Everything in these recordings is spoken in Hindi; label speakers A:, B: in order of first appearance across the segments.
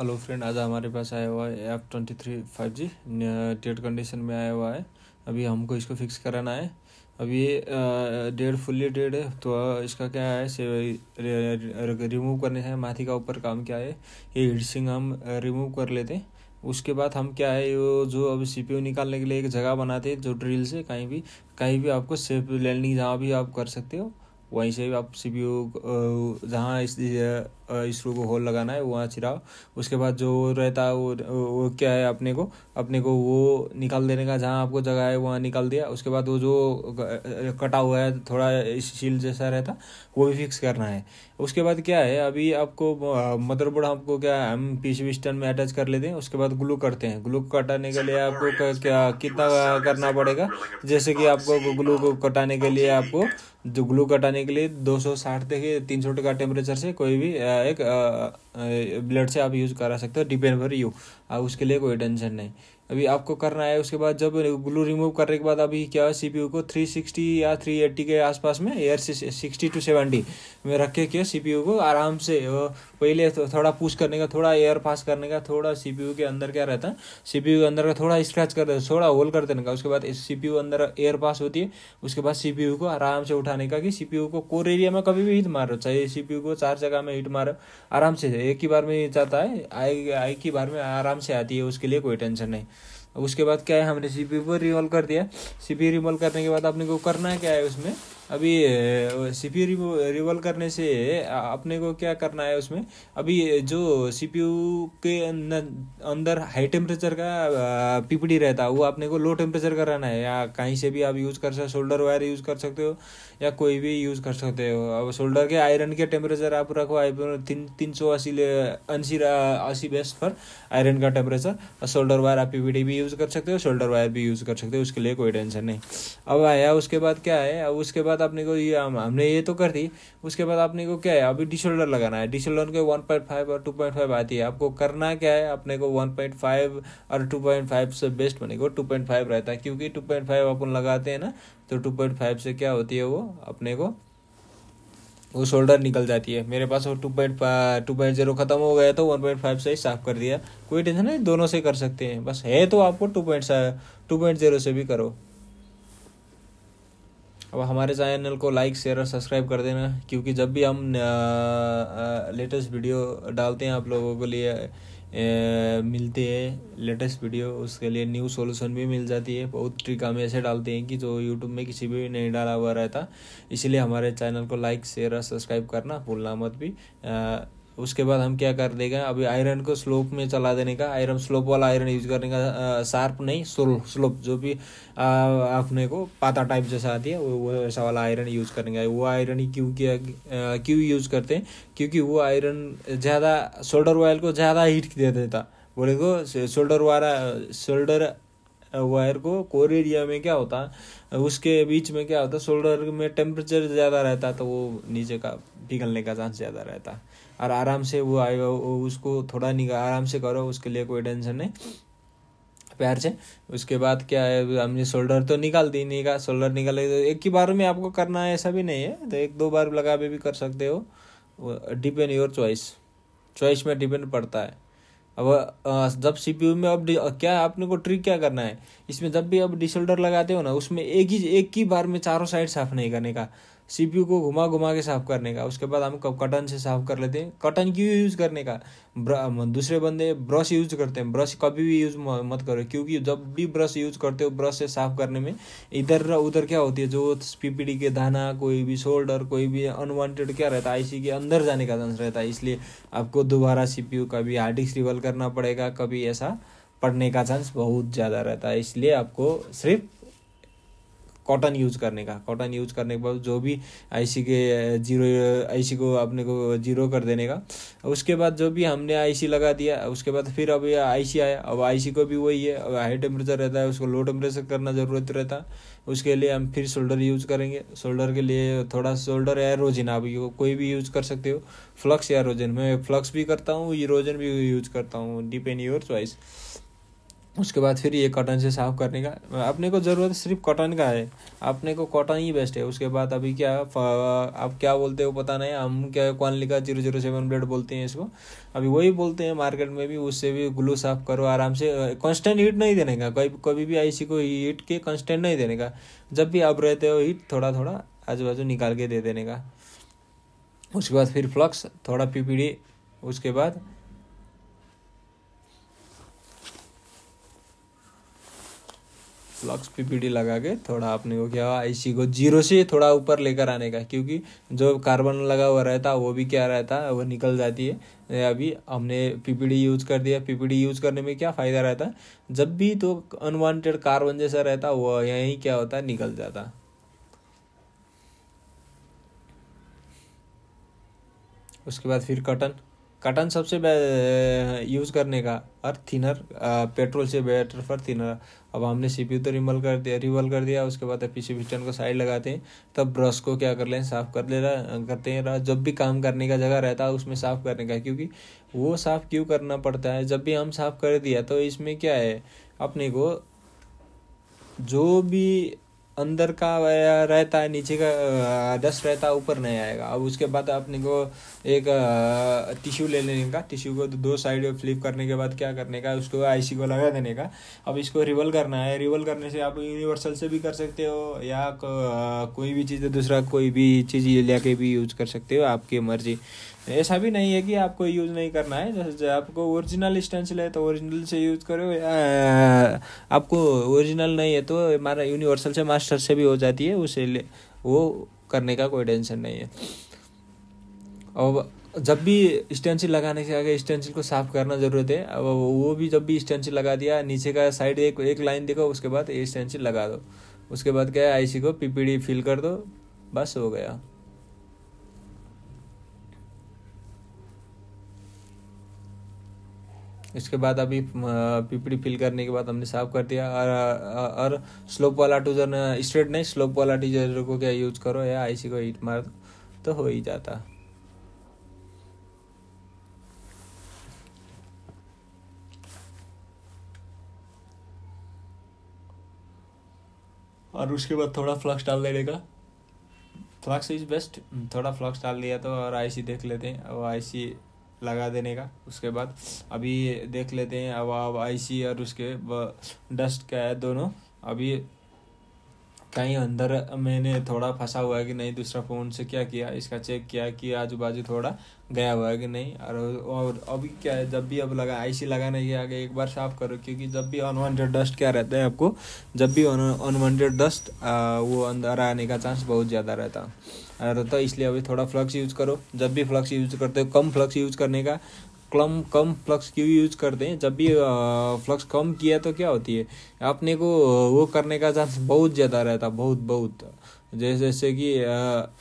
A: हेलो फ्रेंड आज हमारे पास आया हुआ है F twenty three five G dead condition में आया हुआ है अभी हमको इसको फिक्स कराना है अभी ये डेड फुल्ली डेड है तो इसका क्या है से रिमूव करने है माथी का ऊपर काम क्या है ये हिटसिंग हम रिमूव कर लेते हैं उसके बाद हम क्या है वो जो अब सी निकालने के लिए एक जगह बनाते हैं जो ड्रिल से कहीं भी कहीं भी आपको सेफ लैंडिंग जहाँ भी आप कर सकते हो वहीं से भी आप सी पी यू जहाँ इस स्क्रू को होल लगाना है वहाँ चिराओ उसके बाद जो रहता है वो, वो क्या है अपने को अपने को वो निकाल देने का जहाँ आपको जगह है वहाँ निकाल दिया उसके बाद वो जो कटा हुआ है थोड़ा शील जैसा रहता वो भी फिक्स करना है उसके बाद क्या है अभी आपको मदरबोर्ड आपको क्या है हम पीछे स्टैंड में अटैच कर लेते हैं उसके बाद ग्लू करते हैं ग्लू कटाने के लिए आपको क्या कितना करना पड़ेगा जैसे कि आपको ग्लू को कटाने के लिए आपको जो ग्लू कटाने के लिए 260 तीन सौ टका टेम्परेचर से कोई भी आ, एक ब्लड से आप यूज़ करा सकते हो डिपेंड फॉर यू उसके लिए कोई टेंशन नहीं अभी आपको करना है उसके बाद जब ग्लू रिमूव करने के बाद अभी क्या सी पी यू को थ्री सिक्सटी या थ्री एट्टी के आसपास में एयर सिक्सटी टू सेवेंटी में रखे के सीपीयू सी पी यू को आराम से पहले तो थोड़ा पुश करने का थोड़ा एयर पास करने का थोड़ा सी पी यू के अंदर क्या रहता है सी पी यू के अंदर का थोड़ा स्क्रैच कर देना थोड़ा होल कर देने का उसके बाद सी पी यू अंदर एयर पास होती है उसके बाद सी पी यू को आराम से उठाने का कि सी पी यू को कोर एरिया में कभी भी हिट मारो चाहे सी पी यू को चार जगह में हिट मारो आराम से एक ही बार में जाता है आई आई की बार में आराम से आती है उसके लिए कोई टेंशन नहीं अब उसके बाद क्या है हमने सी पी को रिवॉल्व कर दिया सी पी रिवॉल्व करने के बाद आपने को करना है क्या है उसमें अभी सी पी रिवॉल्व करने से अपने को क्या करना है उसमें अभी जो सी पी यू के अंदर हाई टेम्परेचर का पीपीडी रहता है वो अपने को लो टेम्परेचर का रहना है या कहीं से भी आप यूज़ कर सकते शोल्डर वायर यूज़ कर सकते हो या कोई भी यूज़ कर सकते हो अब शोल्डर के आयरन के टेम्परेचर आप रखो आई तीन तीन सौ अस्सी अस्सी अस्सी बेस्ट पर आयरन का टेम्परेचर और शोल्डर वायर आप पीपीडी भी यूज़ कर सकते हो शोल्डर वायर भी यूज़ कर सकते हो उसके लिए कोई टेंशन नहीं अब आया उसके बाद क्या है अब उसके बाद बाद आपने को ये हम, हमने ये तो कर दी उसके बाद आपने को क्या है अभी डिसोल्डर लगाना है डिसोल्डर के वन पॉइंट फाइव और टू पॉइंट फाइव आती है आपको करना क्या है अपने को वन पॉइंट फाइव और टू पॉइंट फाइव से बेस्ट बने को टू पॉइंट फाइव रहता है क्योंकि टू पॉइंट फाइव अपन लगाते हैं ना तो टू पॉइंट फाइव से क्या होती है वो अपने को वो शोल्डर निकल जाती है मेरे पास वो two point two point zero खत्म हो गया तो वन पॉइंट फाइव से ही साफ कर दिया कोई टेंशन नहीं दोनों से कर सकते हैं बस है तो आपको two point two point zero से भी करो अब हमारे चैनल को लाइक शेयर और सब्सक्राइब कर देना क्योंकि जब भी हम लेटेस्ट वीडियो डालते हैं आप लोगों के लिए मिलते हैं लेटेस्ट वीडियो उसके लिए न्यू सॉल्यूशन भी मिल जाती है बहुत ट्रिक हम ऐसे डालते हैं कि जो यूट्यूब में किसी भी नहीं डाला हुआ रहता इसीलिए हमारे चैनल को लाइक शेयर और सब्सक्राइब करना भूलना मत भी आ, उसके बाद हम क्या कर देगा अभी आयरन को स्लोप में चला देने का आयरन स्लोप वाला आयरन यूज करने का शार्प नहीं स्लोप जो भी अपने को पाता टाइप जैसा आती है वो ऐसा वाला आयरन यूज करने का वो आयरन ही क्यों किया क्यों यूज करते हैं क्योंकि वो आयरन ज़्यादा शोल्डर वायर को ज़्यादा हीट दे देता बोले को शोल्डर वाला शोल्डर वायर को कोर एरिया में क्या होता उसके बीच में क्या होता शोल्डर में टेम्परेचर ज़्यादा रहता तो वो नीचे का पिघलने का चांस ज़्यादा रहता और आराम से वो आएगा उसको थोड़ा निगाह आराम से करो उसके लिए कोई टेंशन नहीं पैर से उसके बाद क्या है हमने शोल्डर तो निकाल दी निकाल शोल्डर निकाल तो एक ही बार में आपको करना है ऐसा भी नहीं है तो एक दो बार लगा भी, भी कर सकते हो डिपेंड योर चॉइस चॉइस में डिपेंड पड़ता है अब जब सी पी यू में अब क्या आपने को ट्रिक क्या करना है इसमें जब भी आप डिसोल्डर लगाते हो ना उसमें एक ही एक ही बार में चारों साइड साफ नहीं करने का सीपीयू को घुमा घुमा के साफ़ करने का उसके बाद हम कटन से साफ़ कर लेते हैं कटन क्यों यूज़ करने का दूसरे बंदे ब्रश यूज़ करते हैं ब्रश कभी भी यूज़ मत करो क्योंकि जब भी ब्रश यूज़ करते हो ब्रश से साफ़ करने में इधर उधर क्या होती है जो पीपीडी के दाना कोई भी शोल्डर कोई भी अनवांटेड क्या रहता है आईसी के अंदर जाने का चांस रहता है इसलिए आपको दोबारा सीपीयू कभी हार्ड डिस्क रिवल करना पड़ेगा कभी ऐसा पढ़ने का चांस बहुत ज़्यादा रहता है इसलिए आपको सिर्फ कॉटन यूज़ करने का कॉटन यूज़ करने के बाद जो भी आईसी के जीरो आईसी को अपने को जीरो कर देने का उसके बाद जो भी हमने आईसी लगा दिया उसके बाद फिर अब आईसी आया अब आईसी को भी वही है अब हाई टेम्परेचर रहता है उसको लो टेम्परेचर करना ज़रूरत रहता है उसके लिए हम फिर शोल्डर यूज़ करेंगे शोल्डर के लिए थोड़ा शोल्डर रोजिन आप कोई भी यूज़ कर सकते हो फ्लक्स रोजिन मैं फ्लक्स भी करता हूँ यूरोजन भी यूज़ करता हूँ डिपेंड योर चॉइस उसके बाद फिर ये कॉटन से साफ़ करने का अपने को ज़रूरत सिर्फ कॉटन का है अपने को कॉटन ही बेस्ट है उसके बाद अभी क्या आप क्या बोलते हो पता नहीं हम क्या कौन लिखा जीरो जीरो सेवन ब्लेड बोलते हैं इसको अभी वही बोलते हैं मार्केट में भी उससे भी ग्लू साफ़ करो आराम से कॉन्स्टेंट हीट नहीं देने का कभी कभी भी आईसी को हीट के कॉन्स्टेंट नहीं देने का जब भी आप रहते हो हीट थोड़ा थोड़ा आजू बाजू निकाल के दे देने का उसके बाद फिर फ्लक्स थोड़ा पीपीडी उसके बाद फ्लक्स पीपीडी लगा के थोड़ा आपने को क्या आईसी को जीरो से थोड़ा ऊपर लेकर आने का क्योंकि जो कार्बन लगा हुआ रहता वो भी क्या रहता है वो निकल जाती है अभी हमने पीपीडी यूज कर दिया पीपीडी यूज करने में क्या फ़ायदा रहता जब भी तो अनवांटेड कार्बन जैसा रहता वो यहीं क्या होता निकल जाता उसके बाद फिर कटन कटन सबसे यूज़ करने का और थिनर पेट्रोल से बेटर फॉर थिनर अब हमने सीपीयू तो रिमल कर दिया रिवल कर दिया उसके बाद सी पिस्टन को साइड लगाते हैं तब ब्रश को क्या कर लें साफ़ कर ले रहा करते हैं रहा जब भी काम करने का जगह रहता है उसमें साफ़ करने का क्योंकि वो साफ़ क्यों करना पड़ता है जब भी हम साफ़ कर दिया तो इसमें क्या है अपने को जो भी अंदर का रहता है नीचे का डस्ट रहता है ऊपर नहीं आएगा अब उसके बाद अपने को एक टिश्यू ले लेने का टिश्यू को दो साइड फ्लिप करने के बाद क्या करने का उसको आईसी को लगा देने का अब इसको रिवल करना है रिवल करने से आप यूनिवर्सल से भी कर सकते हो या को, कोई भी चीज़ दूसरा कोई भी चीज़ ले के भी यूज कर सकते हो आपकी मर्जी ऐसा भी नहीं है कि आपको यूज़ नहीं करना है जैसे आपको ओरिजिनल स्टेंसिल है तो ओरिजिनल से यूज़ करो या आपको ओरिजिनल नहीं है तो हमारा यूनिवर्सल से मास्टर से भी हो जाती है उसे ले वो करने का कोई टेंशन नहीं है और जब भी स्टेंसिल लगाने से आगे स्टेंसिल को साफ करना ज़रूरत है अब वो भी जब भी स्टेंसिल लगा दिया नीचे का साइड एक एक लाइन देखो उसके बाद ये स्टेंसिल लगा दो उसके बाद क्या है आईसी को पीपीडी फिल कर दो बस हो गया इसके बाद अभी पिपड़ी फिल करने के बाद हमने साफ कर दिया और और स्लोप वाला टूजर स्ट्रेट नहीं स्लोप वाला टीजर को क्या यूज करो या आईसी को ईट मार तो हो ही जाता और उसके बाद थोड़ा फ्लक्स डाल देने का फ्लक्स इज बेस्ट थोड़ा फ्लक्स डाल दिया तो और आईसी देख लेते हैं और आईसी लगा देने का उसके बाद अभी देख लेते हैं अब अब आईसी और उसके डस्ट का है दोनों अभी कहीं अंदर मैंने थोड़ा फंसा हुआ है कि नहीं दूसरा फ़ोन से क्या किया इसका चेक किया कि आजू बाजू थोड़ा गया हुआ है कि नहीं और और अभी क्या है जब भी अब लगा सी लगाने के आगे एक बार साफ़ करो क्योंकि जब भी अनवांटेड डस्ट क्या रहता है आपको जब भी अनवांटेड डस्ट वो अंदर आने का चांस बहुत ज़्यादा रहता है रहता तो इसलिए अभी थोड़ा फ्लक्स यूज़ करो जब भी फ्लक्स यूज़ करते हो कम फ्लक्स यूज़ करने का कम कम फ्लक्स क्यों यूज़ करते हैं जब भी फ्लक्स कम किया तो क्या होती है अपने को वो करने का चांस बहुत ज़्यादा रहता बहुत बहुत जैसे जैसे कि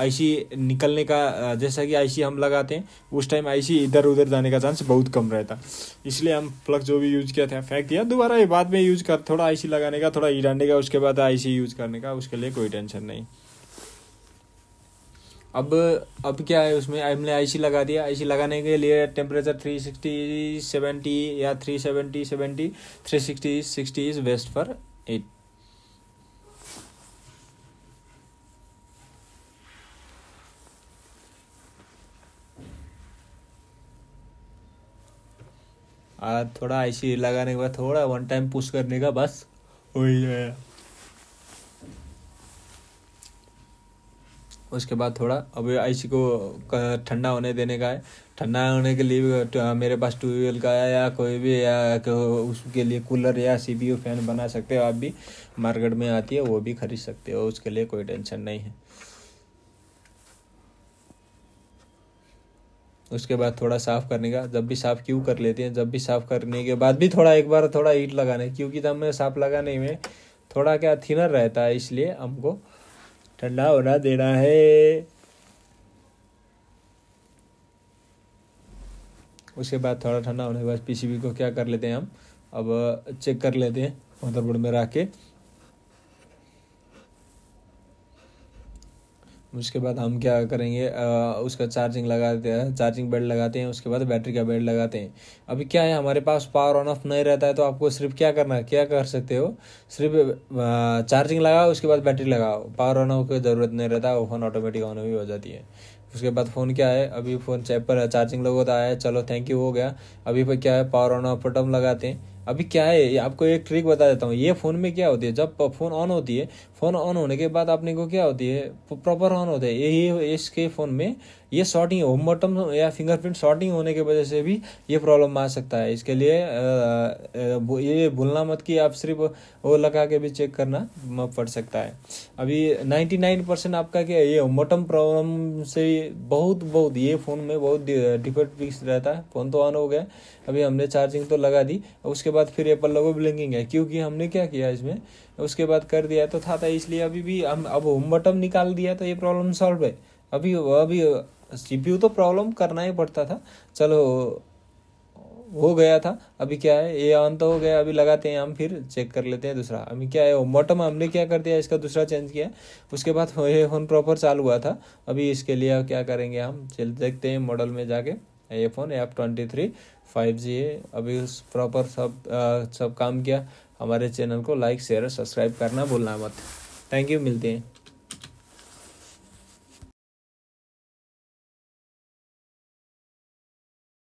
A: आईसी निकलने का जैसा कि आईसी हम लगाते हैं उस टाइम आईसी इधर उधर जाने का चांस बहुत कम रहता इसलिए हम प्लग जो भी यूज़ किया था फेंक दिया दोबारा ये बाद में यूज़ कर थोड़ा आईसी लगाने का थोड़ा हिराने का उसके बाद आईसी यूज़ करने का उसके लिए कोई टेंशन नहीं अब अब क्या है उसमें हमने आईसी लगा दिया आईसी लगाने के लिए टेम्परेचर सिक्सटी सेवेंटी या seventy three sixty sixty is best for it थोड़ा आईसी लगाने के बाद थोड़ा वन टाइम पुश करने का बस हो ही जाएगा उसके बाद थोड़ा अब आईसी को ठंडा होने देने का है ठंडा होने के लिए तो मेरे पास ट्यूबवेल का है या कोई भी या को उसके लिए कूलर या सी पी फैन बना सकते हो आप भी मार्केट में आती है वो भी खरीद सकते हो उसके लिए कोई टेंशन नहीं है उसके बाद थोड़ा साफ़ करने का जब भी साफ़ क्यों कर लेते हैं जब भी साफ़ करने के बाद भी थोड़ा एक बार थोड़ा हीट लगाने क्योंकि तब तो मैं साफ लगाने में थोड़ा क्या थिनर रहता है इसलिए हमको ठंडा होना देना है उसके बाद थोड़ा ठंडा होने के बाद पीसीबी को क्या कर लेते हैं हम अब चेक कर लेते हैं मदरबोर्ड में रख के उसके बाद हम क्या करेंगे आ, उसका चार्जिंग लगाते हैं चार्जिंग बेल्ट लगाते हैं उसके बाद बैटरी का बेल्ट लगाते हैं अभी क्या है हमारे पास पावर ऑन ऑफ नहीं रहता है तो आपको सिर्फ क्या करना है क्या कर सकते हो सिर्फ चार्जिंग लगाओ उसके बाद बैटरी लगाओ पावर ऑन ऑफ की ज़रूरत नहीं रहता वो फ़ोन ऑटोमेटिक ऑन भी हो जाती है उसके बाद फ़ोन क्या है अभी फ़ोन चैप पर चार्जिंग होता है चलो थैंक यू हो गया अभी पर क्या है पावर ऑन ऑफ बटन लगाते हैं अभी क्या है आपको एक ट्रिक बता देता हूँ ये फ़ोन में क्या होती है जब फ़ोन ऑन होती है फ़ोन ऑन होने के बाद आपने को क्या होती है प्रॉपर ऑन होता है यही इसके फ़ोन में ये शॉर्टिंग होम बटन या फिंगरप्रिंट शॉर्टिंग होने की वजह से भी ये प्रॉब्लम आ सकता है इसके लिए ये भूलना मत कि आप सिर्फ वो लगा के भी चेक करना पड़ सकता है अभी नाइन्टी नाइन परसेंट आपका क्या ये होम बटन प्रॉब्लम से बहुत बहुत ये फ़ोन में बहुत डिफेक्ट फिक्स रहता है फ़ोन तो ऑन हो गया अभी हमने चार्जिंग तो लगा दी उसके बाद फिर एप्पल लोगो ब्लिंकिंग है क्योंकि हमने क्या किया इसमें उसके बाद कर दिया तो था था इसलिए अभी भी हम अब होम बटन निकाल दिया तो ये प्रॉब्लम सॉल्व है अभी अभी सीपीयू तो प्रॉब्लम करना ही पड़ता था चलो हो गया था अभी क्या है ये ऑन तो हो गया अभी लगाते हैं हम फिर चेक कर लेते हैं दूसरा अभी क्या है होम बॉटम हमने क्या कर दिया इसका दूसरा चेंज किया उसके बाद ये फोन प्रॉपर चालू हुआ था अभी इसके लिए क्या करेंगे हम चल देखते हैं मॉडल में जाके ये phone F twenty three five G है अभी प्रॉपर सब आ, सब काम किया हमारे चैनल को लाइक शेयर सब्सक्राइब करना भूलना मत थैंक यू मिलते हैं